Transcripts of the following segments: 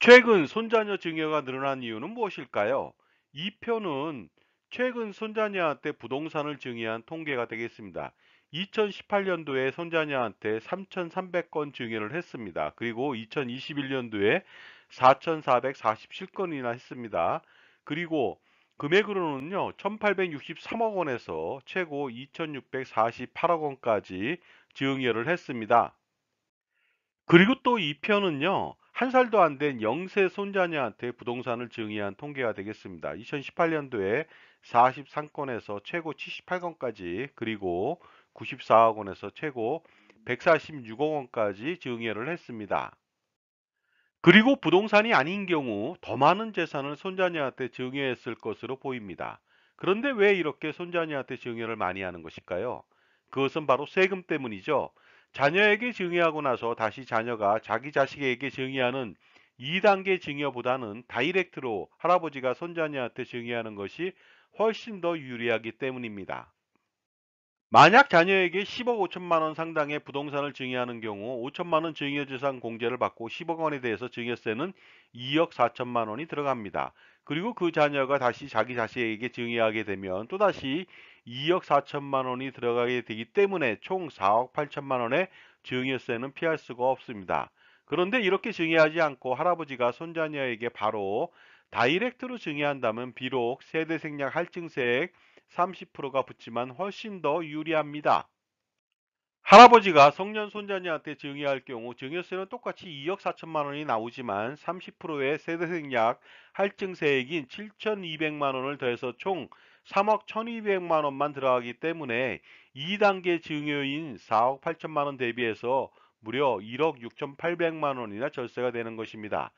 최근 손자녀 증여가 늘어난 이유는 무엇일까요? 이 표는 최근 손자녀한테 부동산을 증여한 통계가 되겠습니다. 2018년도에 손자녀한테 3,300건 증여를 했습니다. 그리고 2021년도에 4,447건이나 했습니다. 그리고 금액으로는요. 1,863억 원에서 최고 2,648억 원까지 증여를 했습니다. 그리고 또 이 편은요. 한 살도 안 된 영세 손자녀한테 부동산을 증여한 통계가 되겠습니다. 2018년도에 43건에서 최고 78건까지 그리고 94억 원에서 최고 146억 원까지 증여를 했습니다. 그리고 부동산이 아닌 경우 더 많은 재산을 손자녀한테 증여했을 것으로 보입니다. 그런데 왜 이렇게 손자녀한테 증여를 많이 하는 것일까요? 그것은 바로 세금 때문이죠. 자녀에게 증여하고 나서 다시 자녀가 자기 자식에게 증여하는 2단계 증여보다는 다이렉트로 할아버지가 손자녀한테 증여하는 것이 훨씬 더 유리하기 때문입니다. 만약 자녀에게 10억 5천만 원 상당의 부동산을 증여하는 경우 5천만 원 증여재산 공제를 받고 10억 원에 대해서 증여세는 2억 4천만 원이 들어갑니다. 그리고 그 자녀가 다시 자기 자식에게 증여하게 되면 또다시 2억 4천만 원이 들어가게 되기 때문에 총 4억 8천만 원의 증여세는 피할 수가 없습니다. 그런데 이렇게 증여하지 않고 할아버지가 손자녀에게 바로 다이렉트로 증여한다면 비록 세대 생략 할증세액 30%가 붙지만 훨씬 더 유리합니다. 할아버지가 성년 손자녀한테 증여할 경우 증여세는 똑같이 2억 4천만 원이 나오지만 30%의 세대 생략 할증세액인 7,200만 원을 더해서 총 3억 1200만 원만 들어가기 때문에 2단계 증여인 4억 8천만 원 대비해서 무려 1억 6,800만 원이나 절세가 되는 것입니다.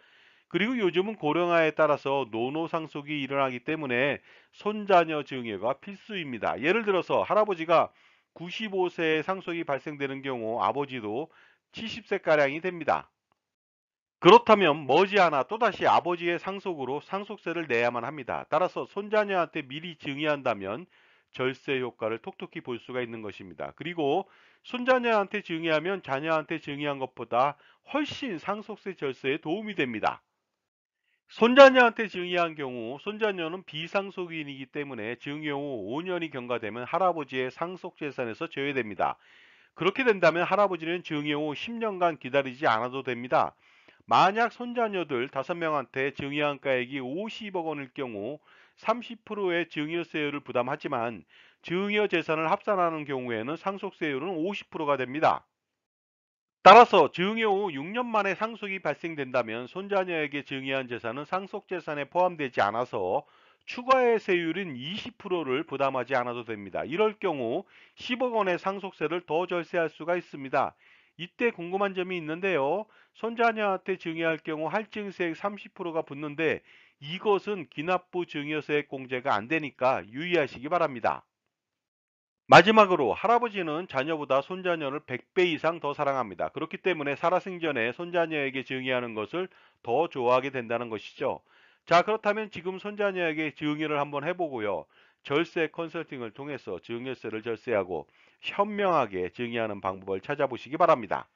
그리고 요즘은 고령화에 따라서 노노 상속이 일어나기 때문에 손자녀 증여가 필수입니다. 예를 들어서 할아버지가 95세에 상속이 발생되는 경우 아버지도 70세가량이 됩니다. 그렇다면 머지않아 또다시 아버지의 상속으로 상속세를 내야만 합니다. 따라서 손자녀한테 미리 증여한다면 절세 효과를 톡톡히 볼 수가 있는 것입니다. 그리고 손자녀한테 증여하면 자녀한테 증여한 것보다 훨씬 상속세 절세에 도움이 됩니다. 손자녀한테 증여한 경우 손자녀는 비상속인이기 때문에 증여 후 5년이 경과되면 할아버지의 상속재산에서 제외됩니다. 그렇게 된다면 할아버지는 증여 후 10년간 기다리지 않아도 됩니다. 만약 손자녀들 5명한테 증여한가액이 50억 원일 경우 30%의 증여세율을 부담하지만 증여재산을 합산하는 경우에는 상속세율은 50%가 됩니다. 따라서 증여 후 6년 만에 상속이 발생된다면 손자녀에게 증여한 재산은 상속재산에 포함되지 않아서 추가의 세율인 20%를 부담하지 않아도 됩니다. 이럴 경우 10억 원의 상속세를 더 절세할 수가 있습니다. 이때 궁금한 점이 있는데요. 손자녀한테 증여할 경우 할증세액 30%가 붙는데 이것은 기납부 증여세액 공제가 안 되니까 유의하시기 바랍니다. 마지막으로 할아버지는 자녀보다 손자녀를 100배 이상 더 사랑합니다. 그렇기 때문에 살아생전에 손자녀에게 증여하는 것을 더 좋아하게 된다는 것이죠. 자 그렇다면 지금 손자녀에게 증여를 한번 해보고요. 절세 컨설팅을 통해서 증여세를 절세하고 현명하게 증여하는 방법을 찾아보시기 바랍니다.